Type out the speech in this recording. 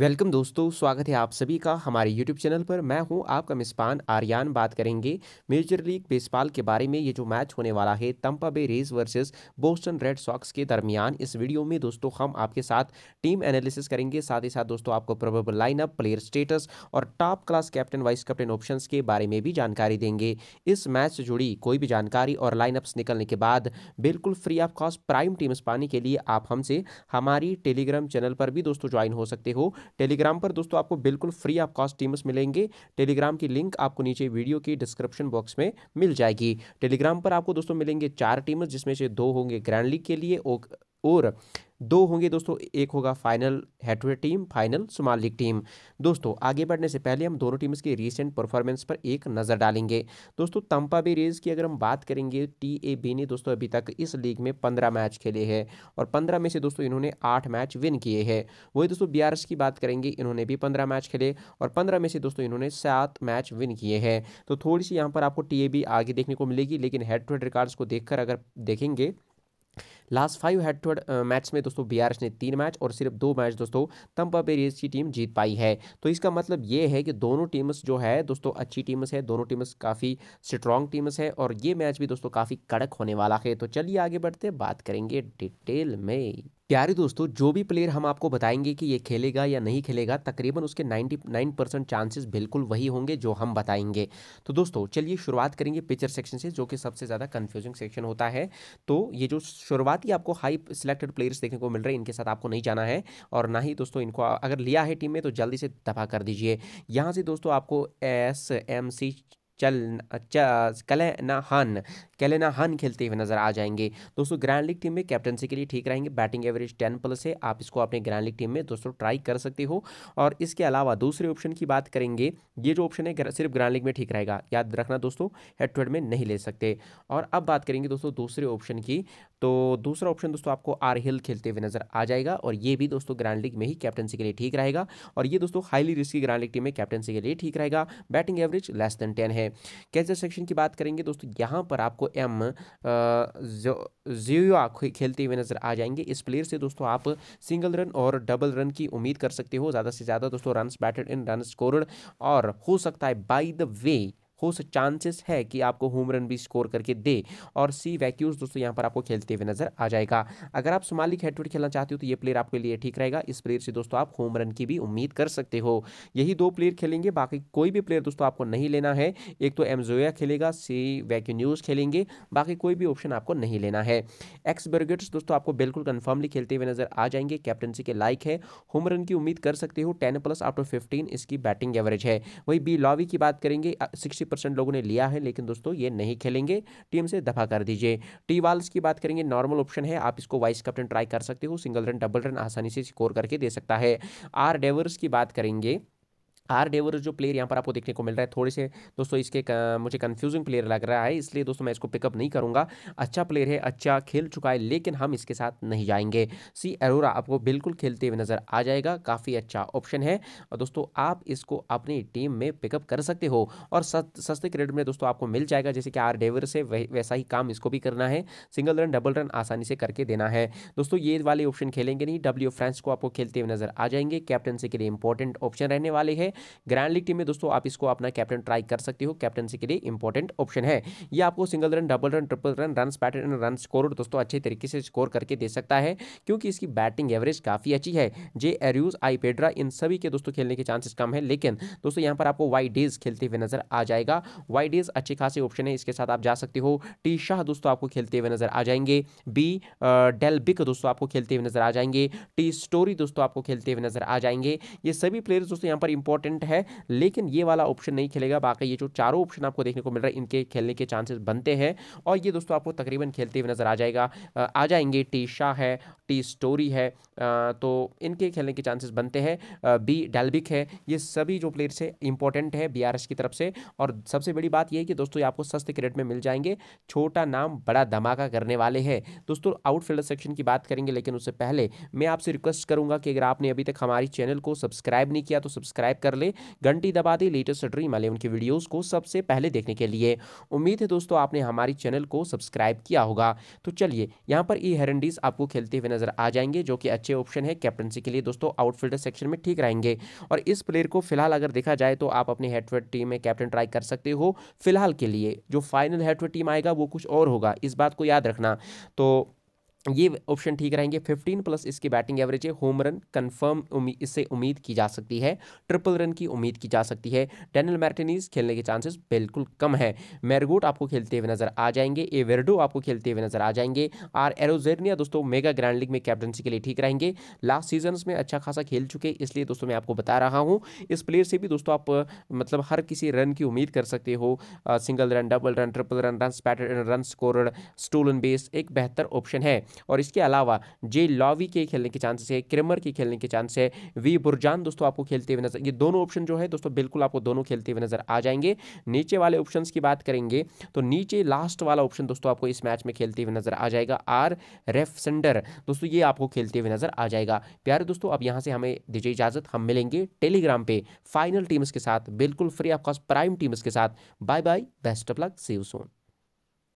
welcome दोस्तों स्वागत है आप सभी का हमारे यूट्यूब चैनल पर मैं हूं आपका मिसपान आर्यन बात करेंगे मेजर लीग बेसबॉल के बारे में ये जो मैच होने वाला है Tampa Bay Rays versus Boston Red Sox के दरमियान इस वीडियो में दोस्तों हम आपके साथ टीम एनालिसिस करेंगे साथ ही साथ दोस्तों आपको प्रोबेबल लाइनअप प्लेयर स्टेटस और top class captain vice captain option के बारे में भी जानकारी देंगे इस मैच से जुड़ी कोई भी जानकारी और लाइनअप्स निकलने के बाद बिल्कुल free of cost prime teams पाने के लिए आप हमसे हमारी टेलीग्राम चैनल पर भी दोस्तों ज्वाइन हो सकते हो टेलीग्राम पर दोस्तों आपको बिल्कुल फ्री आप कॉस्ट टीम्स मिलेंगे टेलीग्राम की लिंक आपको नीचे वीडियो की डिस्क्रिप्शन बॉक्स में मिल जाएगी टेलीग्राम पर आपको दोस्तों मिलेंगे चार टीम्स जिसमें से दो होंगे ग्रैंड लीग के लिए और दो होंगे दोस्तों एक होगा फाइनल हेटवे team final small league team दोस्तों आगे बढ़ने से पहले हम दोनों टीम्स के रीसेंट परफॉर्मेंस पर एक नज़र डालेंगे दोस्तों तंपा बे रेज की अगर हम बात करेंगे टी ए बी ने दोस्तों अभी तक इस लीग में पंद्रह मैच खेले हैं और पंद्रह में से दोस्तों इन्होंने आठ मैच विन किए हैं वही दोस्तों बी आर एस की बात करेंगे इन्होंने भी पंद्रह मैच खेले और पंद्रह में से दोस्तों इन्होंने सात मैच विन किए हैं तो थोड़ी सी यहाँ पर आपको टी ए बी आगे देखने को मिलेगी लेकिन हेड टू हेड रिकॉर्ड्स को देख अगर देखेंगे last five head to head match में दोस्तों बी ने तीन मैच और सिर्फ दो मैच दोस्तों तंबा बेरियस की टीम जीत पाई है तो इसका मतलब ये है कि दोनों टीम्स जो है दोस्तों अच्छी टीम्स है दोनों टीम्स काफ़ी स्ट्रॉन्ग टीम्स है और ये मैच भी दोस्तों काफ़ी कड़क होने वाला है तो चलिए आगे बढ़ते बात करेंगे डिटेल में प्यारे दोस्तों जो भी प्लेयर हम आपको बताएंगे कि ये खेलेगा या नहीं खेलेगा तकरीबन उसके 99 परसेंट चांसेस बिल्कुल वही होंगे जो हम बताएंगे तो दोस्तों चलिए शुरुआत करेंगे पिक्चर सेक्शन से जो कि सबसे ज़्यादा कंफ्यूजिंग सेक्शन होता है तो ये जो शुरुआत साथ ही आपको हाई सिलेक्टेड प्लेयर्स देखने को मिल रहे हैं इनके साथ आपको नहीं जाना है और ना ही दोस्तों इनको अगर लिया है टीम में तो जल्दी से दफा कर दीजिए यहाँ से दोस्तों आपको एस एम सी चल कले ना हन खेलते हुए नजर आ जाएंगे दोस्तों ग्रैंड लीग टीम में कैप्टनसी के लिए ठीक रहेंगे बैटिंग एवरेज टेन प्लस है आप इसको अपने ग्रैंड लीग टीम में दोस्तों ट्राई कर सकते हो और इसके अलावा दूसरे ऑप्शन की बात करेंगे ये जो ऑप्शन है सिर्फ ग्रैंड लीग में ठीक रहेगा याद रखना दोस्तों हेड टू हेड में नहीं ले सकते और अब बात करेंगे दोस्तों दूसरे ऑप्शन की तो दूसरा ऑप्शन दोस्तों आपको आर हिल खेलते हुए नजर आ जाएगा और ये भी दोस्तों ग्रैंड लीग में ही कैप्टनसी के लिए ठीक रहेगा और ये दोस्तों highly risky grand league team में कैप्टनसी के लिए ठीक रहेगा batting average less than ten है है कैसे सेक्शन की बात करेंगे दोस्तों यहाँ पर आपको एम जियो खेलते हुए नजर आ जाएंगे इस प्लेयर से दोस्तों आप सिंगल रन और डबल रन की उम्मीद कर सकते हो ज़्यादा से ज़्यादा दोस्तों run batted in run scored और हो सकता है बाई द वे हो चांसेस है कि आपको होम रन भी स्कोर करके दे और सी वैक्यूज दोस्तों यहाँ पर आपको खेलते हुए नजर आ जाएगा अगर आप सोमाली हेडवेट खेलना चाहते हो तो ये प्लेयर आपके लिए ठीक रहेगा इस प्लेयर से दोस्तों आप होम रन की भी उम्मीद कर सकते हो यही दो प्लेयर खेलेंगे बाकी कोई भी प्लेयर दोस्तों आपको नहीं लेना है एक तो एमजोया खेलेगा सी वैक्यून्यूज खेलेंगे बाकी कोई भी ऑप्शन आपको नहीं लेना है एक्स बर्गेट्स दोस्तों आपको बिल्कुल कन्फर्मली खेलते हुए नजर आ जाएंगे कैप्टनसी के लाइक है होम रन की उम्मीद कर सकते हो ten plus out of fifteen इसकी बैटिंग एवरेज है वही बी लॉवी की बात करेंगे सिक्सटी परसेंट लोगों ने लिया है लेकिन दोस्तों ये नहीं खेलेंगे टीम से दफा कर दीजिए टी वाल्स की बात करेंगे नॉर्मल ऑप्शन है आप इसको वाइस कैप्टन ट्राई कर सकते हो सिंगल रन डबल रन आसानी से स्कोर करके दे सकता है आर डेवर्स की बात करेंगे आर डेवर जो प्लेयर यहाँ पर आपको देखने को मिल रहा है थोड़े से दोस्तों इसके मुझे कन्फ्यूजिंग प्लेयर लग रहा है इसलिए दोस्तों मैं इसको पिकअप नहीं करूँगा अच्छा प्लेयर है अच्छा खेल चुका है लेकिन हम इसके साथ नहीं जाएंगे सी अरोरा आपको बिल्कुल खेलते हुए नज़र आ जाएगा काफ़ी अच्छा ऑप्शन है और दोस्तों आप इसको अपनी टीम में पिकअप कर सकते हो और सस्ते क्रेडिट में दोस्तों आपको मिल जाएगा जैसे कि आर डेवर से वैसा ही काम इसको भी करना है सिंगल रन डबल रन आसानी से करके देना है दोस्तों ये वाले ऑप्शन खेलेंगे नहीं डब्ल्यू फ्रेंड्स को आपको खेलते हुए नजर आ जाएंगे कैप्टनसी के लिए इंपॉर्टेंट ऑप्शन रहने वाले हैं ग्रैंड लीग टीम में दोस्तों आप इसको अपना कैप्टन ट्राई कर सकते हो कैप्टनसी के लिए इंपॉर्टेंट ऑप्शन है यह आपको single run double run triple run run pattern and run score दोस्तों अच्छे तरीके से स्कोर करके दे सकता है क्योंकि इसकी बैटिंग एवरेज काफ़ी अच्छी है जे एरूज आई पेड्रा इन सभी के दोस्तों खेलने के चांसेस कम है लेकिन दोस्तों यहां पर आपको वाई डेज खेलते हुए नजर आ जाएगा वाई डेज अच्छे खासे ऑप्शन है इसके साथ आप जा सकते हो टी शाह दोस्तों आपको खेलते हुए नजर आ जाएंगे बी डेल बिक दोस्तों आपको खेलते हुए नजर आ जाएंगे टी स्टोरी दोस्तों आपको खेलते हुए नजर आ जाएंगे ये सभी प्लेयर्स दोस्तों यहाँ पर इंपॉर्टेंट इंपॉर्टेंट है लेकिन ये वाला ऑप्शन नहीं खेलेगा बाकी ये जो चारों ऑप्शन आपको देखने को मिल रहा है इनके खेलने के चांसेस बनते हैं और ये दोस्तों आपको तकरीबन खेलते हुए नज़र आ जाएगा आ जाएंगे टी शाह है टी स्टोरी है तो इनके खेलने के चांसेस बनते हैं बी डेल्बिक है ये सभी जो प्लेयर्स है इंपॉर्टेंट है बी की तरफ से और सबसे बड़ी बात यह है कि दोस्तों ये आपको सस्ते क्रेट में मिल जाएंगे छोटा नाम बड़ा धमाका करने वाले हैं दोस्तों आउटफील्डर सेक्शन की बात करेंगे लेकिन उससे पहले मैं आपसे रिक्वेस्ट करूंगा कि अगर आपने अभी तक हमारी चैनल को सब्सक्राइब नहीं किया तो सब्सक्राइब कर ले घंटी दबा दें लेटेस्ट ड्रीम अलेवन की वीडियोस को सबसे पहले देखने के लिए उम्मीद है दोस्तों आपने हमारी चैनल को सब्सक्राइब किया होगा तो चलिए यहाँ पर ई e हेरेंडीज आपको खेलते हुए नजर आ जाएंगे जो कि अच्छे ऑप्शन है कैप्टनसी के लिए दोस्तों आउटफील्डर सेक्शन में ठीक रहेंगे और इस प्लेयर को फिलहाल अगर देखा जाए तो आप अपने हेडवेड टीम में कैप्टन ट्राई कर सकते हो फिलहाल के लिए जो फाइनल हेडवेड टीम आएगा वो कुछ और होगा इस बात को याद रखना तो ये ऑप्शन ठीक रहेंगे 15 प्लस इसकी बैटिंग एवरेज है होम रन कंफर्म उम्मीद इससे उम्मीद की जा सकती है ट्रिपल रन की उम्मीद की जा सकती है डेनल मैर्टिनीज खेलने के चांसेस बिल्कुल कम है मैरगोट आपको खेलते हुए नजर आ जाएंगे एवेरडो आपको खेलते हुए नजर आ जाएंगे आर एरोजेरिया दोस्तों मेगा ग्रैंड लीग में कैप्टनसी के लिए ठीक रहेंगे लास्ट सीजन में अच्छा खासा खेल चुके इसलिए दोस्तों मैं आपको बता रहा हूँ इस प्लेयर से भी दोस्तों आप मतलब हर किसी रन की उम्मीद कर सकते हो single run double run triple run run batter run score stolen base एक बेहतर ऑप्शन है और इसके अलावा जे लॉवी के खेलने के चांसेस है क्रेमर के खेलने के चांस है वी बुरजान दोस्तों आपको खेलते हुए नजर ये दोनों ऑप्शन जो है दोस्तों बिल्कुल आपको दोनों खेलते हुए नजर आ जाएंगे नीचे वाले ऑप्शन की बात करेंगे तो नीचे लास्ट वाला ऑप्शन दोस्तों आपको इस मैच में खेलते हुए नजर आ जाएगा आर रेफ सेंडर दोस्तों ये आपको खेलते हुए नजर आ जाएगा प्यारे दोस्तों अब यहाँ से हमें दीजिए इजाजत हम मिलेंगे टेलीग्राम पे फाइनल टीम्स के साथ बिल्कुल free of cost prime teams के साथ bye bye best of luck see you Son